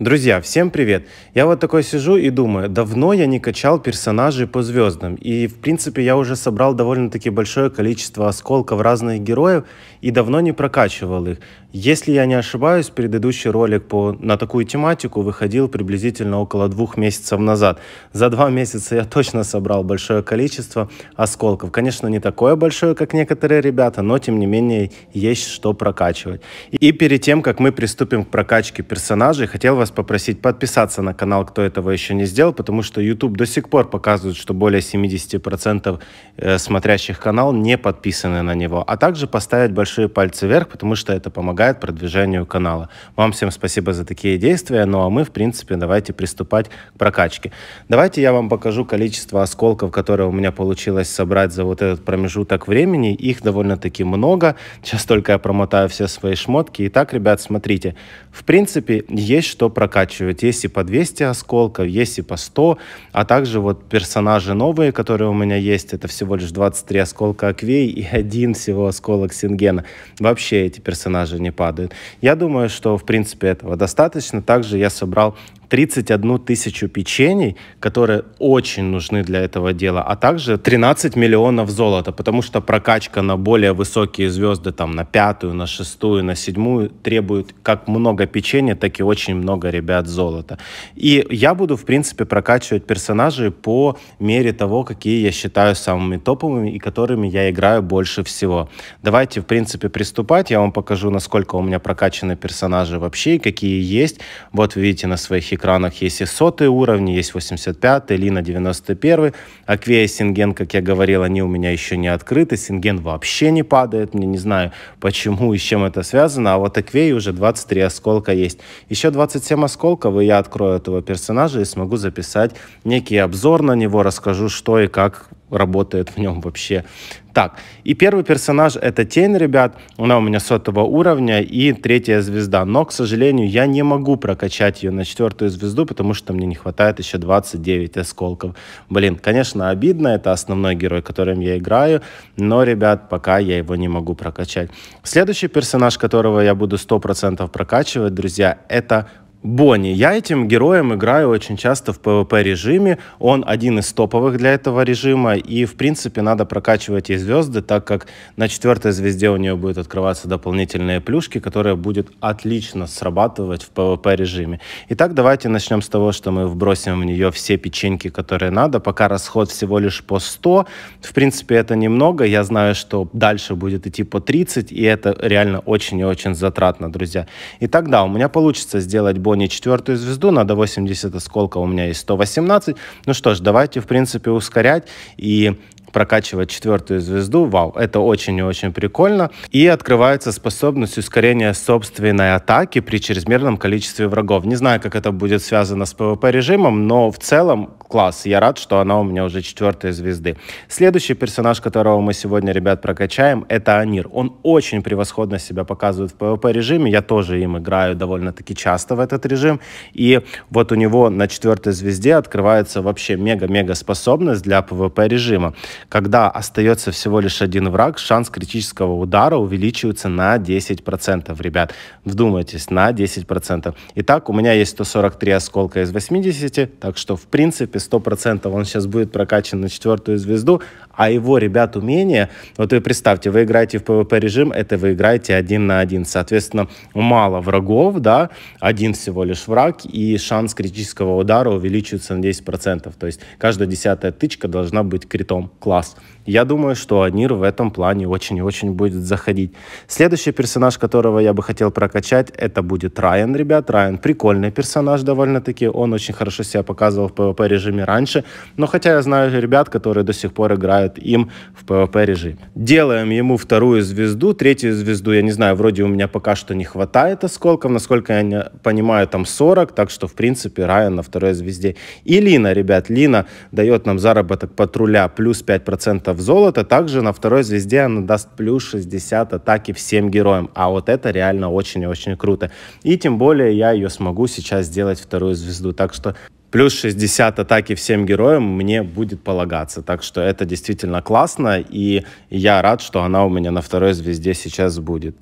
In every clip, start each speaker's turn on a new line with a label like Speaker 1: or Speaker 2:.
Speaker 1: Друзья, всем привет! Я вот такой сижу и думаю, давно я не качал персонажей по звездам, и в принципе я уже собрал довольно-таки большое количество осколков разных героев и давно не прокачивал их. Если я не ошибаюсь, предыдущий ролик по, на такую тематику выходил приблизительно около двух месяцев назад. За два месяца я точно собрал большое количество осколков. Конечно, не такое большое, как некоторые ребята, но тем не менее есть что прокачивать. И перед тем, как мы приступим к прокачке персонажей, хотел вас попросить подписаться на канал, кто этого еще не сделал, потому что YouTube до сих пор показывает, что более 70% э, смотрящих канал не подписаны на него. А также поставить большие пальцы вверх, потому что это помогает помогает продвижению канала. Вам всем спасибо за такие действия, ну а мы, в принципе, давайте приступать к прокачке. Давайте я вам покажу количество осколков, которые у меня получилось собрать за вот этот промежуток времени. Их довольно-таки много. Сейчас только я промотаю все свои шмотки. Итак, ребят, смотрите. В принципе, есть что прокачивать. Есть и по 200 осколков, есть и по 100, а также вот персонажи новые, которые у меня есть. Это всего лишь 23 осколка Аквей и один всего осколок Сингена. Вообще эти персонажи не падают. Я думаю, что, в принципе, этого достаточно. Также я собрал 31 тысячу печений, которые очень нужны для этого дела, а также 13 миллионов золота, потому что прокачка на более высокие звезды, там на пятую, на шестую, на седьмую требует как много печенья, так и очень много ребят золота. И я буду, в принципе, прокачивать персонажей по мере того, какие я считаю самыми топовыми и которыми я играю больше всего. Давайте, в принципе, приступать. Я вам покажу, насколько сколько у меня прокачаны персонажи вообще, и какие есть. Вот видите, на своих экранах есть и сотые уровни, есть 85 Лина 91 Аквея Синген, как я говорил, они у меня еще не открыты. Синген вообще не падает, мне не знаю, почему и с чем это связано. А вот Аквея уже 23 осколка есть. Еще 27 осколков, и я открою этого персонажа и смогу записать некий обзор на него, расскажу, что и как работает в нем вообще. Так, и первый персонаж — это Тень, ребят. Она у меня сотого уровня и третья звезда. Но, к сожалению, я не могу прокачать ее на четвертую звезду, потому что мне не хватает еще 29 осколков. Блин, конечно, обидно. Это основной герой, которым я играю. Но, ребят, пока я его не могу прокачать. Следующий персонаж, которого я буду 100% прокачивать, друзья, это Бонни. Я этим героем играю очень часто в PvP режиме. Он один из топовых для этого режима. И, в принципе, надо прокачивать ей звезды, так как на четвертой звезде у нее будут открываться дополнительные плюшки, которые будут отлично срабатывать в PvP режиме. Итак, давайте начнем с того, что мы вбросим в нее все печеньки, которые надо. Пока расход всего лишь по 100. В принципе, это немного. Я знаю, что дальше будет идти по 30, и это реально очень и очень затратно, друзья. Итак, да, у меня получится сделать бой не четвертую звезду, надо 80 осколка, у меня есть 118. Ну что ж, давайте, в принципе, ускорять и прокачивать четвертую звезду. Вау, это очень и очень прикольно. И открывается способность ускорения собственной атаки при чрезмерном количестве врагов. Не знаю, как это будет связано с PvP режимом, но в целом класс. Я рад, что она у меня уже четвертая звезды. Следующий персонаж, которого мы сегодня, ребят, прокачаем, это Анир. Он очень превосходно себя показывает в PvP режиме. Я тоже им играю довольно-таки часто в этот режим. И вот у него на четвертой звезде открывается вообще мега-мега способность для PvP режима. Когда остается всего лишь один враг, шанс критического удара увеличивается на 10%, ребят. Вдумайтесь, на 10%. Итак, у меня есть 143 осколка из 80, так что, в принципе, принципе, 100% он сейчас будет прокачан на четвертую звезду, а его, ребят, умение, вот вы представьте, вы играете в PvP режим, это вы играете один на один, соответственно, мало врагов, да, один всего лишь враг, и шанс критического удара увеличивается на 10%, то есть каждая десятая тычка должна быть критом, класс. Я думаю, что Анир в этом плане очень и очень будет заходить. Следующий персонаж, которого я бы хотел прокачать, это будет Райан, ребят, Райан прикольный персонаж довольно-таки, он очень хорошо себя показывал в PvP режиме, режиме раньше, но хотя я знаю ребят, которые до сих пор играют им в PvP режиме. Делаем ему вторую звезду, третью звезду, я не знаю, вроде у меня пока что не хватает осколков, насколько я не понимаю, там 40, так что, в принципе, Райан на второй звезде. И Лина, ребят, Лина дает нам заработок патруля плюс 5% золота, также на второй звезде она даст плюс 60 атаки всем героям, а вот это реально очень и очень круто. И тем более я ее смогу сейчас сделать вторую звезду, так что плюс 60 атаки всем героям мне будет полагаться. Так что это действительно классно, и я рад, что она у меня на второй звезде сейчас будет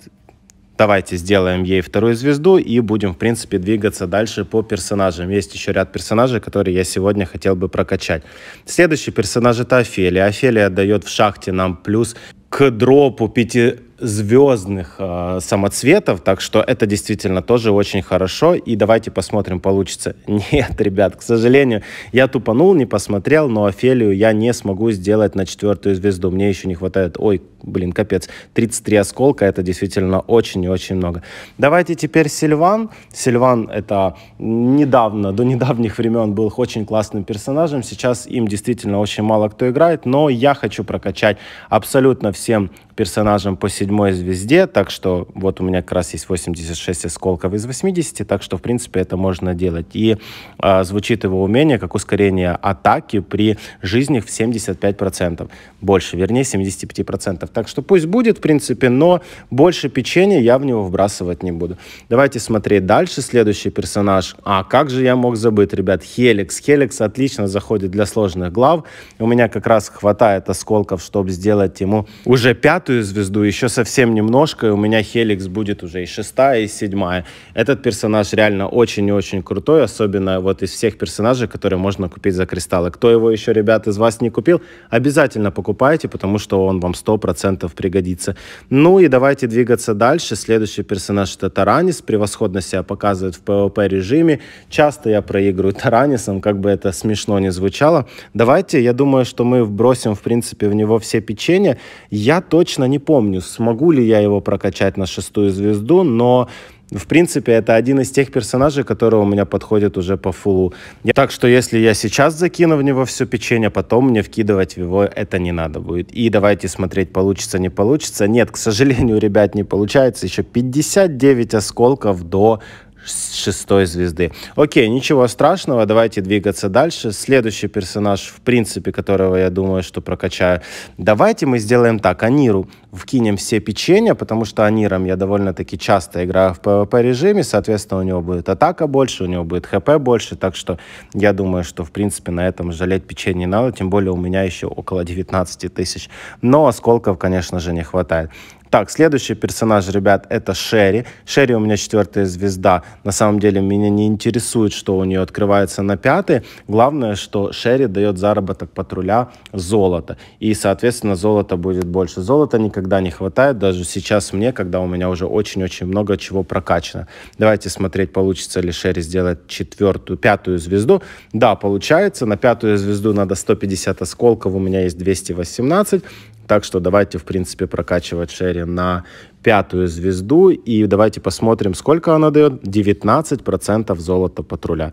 Speaker 1: давайте сделаем ей вторую звезду и будем, в принципе, двигаться дальше по персонажам. Есть еще ряд персонажей, которые я сегодня хотел бы прокачать. Следующий персонаж это Офелия. Офелия дает в шахте нам плюс к дропу 5 звездных э, а, самоцветов, так что это действительно тоже очень хорошо. И давайте посмотрим, получится. Нет, ребят, к сожалению, я тупанул, не посмотрел, но Офелию я не смогу сделать на четвертую звезду. Мне еще не хватает, ой, блин, капец, 33 осколка, это действительно очень и очень много. Давайте теперь Сильван. Сильван это недавно, до недавних времен был очень классным персонажем, сейчас им действительно очень мало кто играет, но я хочу прокачать абсолютно всем персонажам по седьмой звезде, так что вот у меня как раз есть 86 осколков из 80, так что, в принципе, это можно делать. И э, звучит его умение как ускорение атаки при жизнях в 75%, больше, вернее, 75%. Так что пусть будет, в принципе, но больше печенья я в него вбрасывать не буду. Давайте смотреть дальше. Следующий персонаж. А, как же я мог забыть, ребят, Хеликс. Хеликс отлично заходит для сложных глав. У меня как раз хватает осколков, чтобы сделать ему уже пятую звезду, еще совсем немножко, и у меня Хеликс будет уже и шестая, и седьмая. Этот персонаж реально очень и очень крутой, особенно вот из всех персонажей, которые можно купить за кристаллы. Кто его еще, ребят, из вас не купил, обязательно покупайте, потому что он вам 100% 100% пригодится. Ну и давайте двигаться дальше. Следующий персонаж это Таранис. Превосходно себя показывает в PvP режиме. Часто я проигрываю Таранисом, как бы это смешно не звучало. Давайте, я думаю, что мы вбросим, в принципе, в него все печенья. Я точно не помню, смогу ли я его прокачать на шестую звезду, но ну, в принципе, это один из тех персонажей, который у меня подходит уже по фулу. Так что, если я сейчас закину в него все печенье, потом мне вкидывать в его это не надо будет. И давайте смотреть, получится, не получится. Нет, к сожалению, ребят, не получается. Еще 59 осколков до шестой звезды. Окей, ничего страшного, давайте двигаться дальше. Следующий персонаж, в принципе, которого я думаю, что прокачаю. Давайте мы сделаем так, Аниру вкинем все печенья, потому что Аниром я довольно-таки часто играю в PvP режиме, соответственно, у него будет атака больше, у него будет ХП больше, так что я думаю, что, в принципе, на этом жалеть печенье не надо, тем более у меня еще около 19 тысяч, но осколков, конечно же, не хватает. Так, следующий персонаж, ребят, это Шерри. Шерри у меня четвертая звезда. На самом деле меня не интересует, что у нее открывается на пятый. Главное, что Шерри дает заработок патруля золота. И, соответственно, золота будет больше. Золота никогда не хватает, даже сейчас мне, когда у меня уже очень-очень много чего прокачано. Давайте смотреть, получится ли Шерри сделать четвертую, пятую звезду. Да, получается. На пятую звезду надо 150 осколков, у меня есть 218. Так что давайте, в принципе, прокачивать Шерри на пятую звезду. И давайте посмотрим, сколько она дает. 19% золота патруля.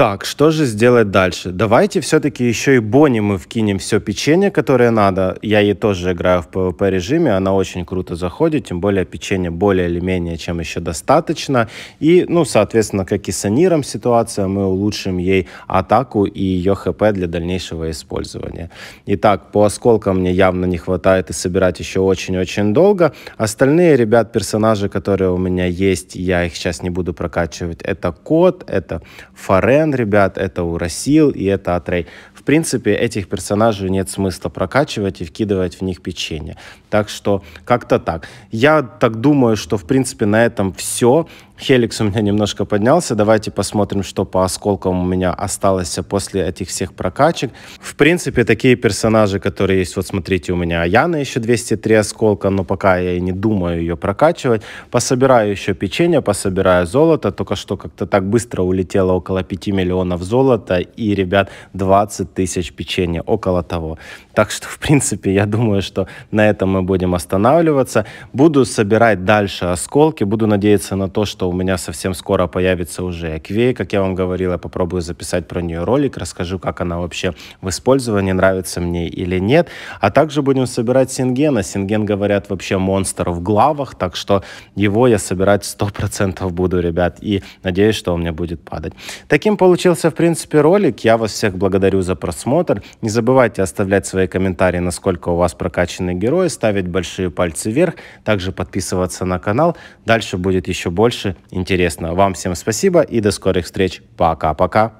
Speaker 1: Так, что же сделать дальше? Давайте все-таки еще и Бонни мы вкинем все печенье, которое надо. Я ей тоже играю в PvP режиме, она очень круто заходит, тем более печенье более или менее, чем еще достаточно. И, ну, соответственно, как и с Аниром ситуация, мы улучшим ей атаку и ее хп для дальнейшего использования. Итак, по осколкам мне явно не хватает и собирать еще очень-очень долго. Остальные, ребят, персонажи, которые у меня есть, я их сейчас не буду прокачивать. Это Кот, это Форен, ребят, это Урасил и это Атрей. В принципе, этих персонажей нет смысла прокачивать и вкидывать в них печенье. Так что как-то так. Я так думаю, что, в принципе, на этом все. Хеликс у меня немножко поднялся. Давайте посмотрим, что по осколкам у меня осталось после этих всех прокачек. В принципе, такие персонажи, которые есть, вот смотрите, у меня Аяна еще 203 осколка, но пока я и не думаю ее прокачивать. Пособираю еще печенье, пособираю золото. Только что как-то так быстро улетело около 5 миллионов золота. И, ребят, 20 20 тысяч печенья, около того. Так что, в принципе, я думаю, что на этом мы будем останавливаться. Буду собирать дальше осколки, буду надеяться на то, что у меня совсем скоро появится уже эквей. Как я вам говорил, я попробую записать про нее ролик, расскажу, как она вообще в использовании, нравится мне или нет. А также будем собирать сингена. Синген, говорят, вообще монстр в главах, так что его я собирать 100% буду, ребят, и надеюсь, что он мне будет падать. Таким получился, в принципе, ролик. Я вас всех благодарю за просмотр. Не забывайте оставлять свои комментарии, насколько у вас прокачаны герои, ставить большие пальцы вверх, также подписываться на канал. Дальше будет еще больше интересного. Вам всем спасибо и до скорых встреч. Пока-пока.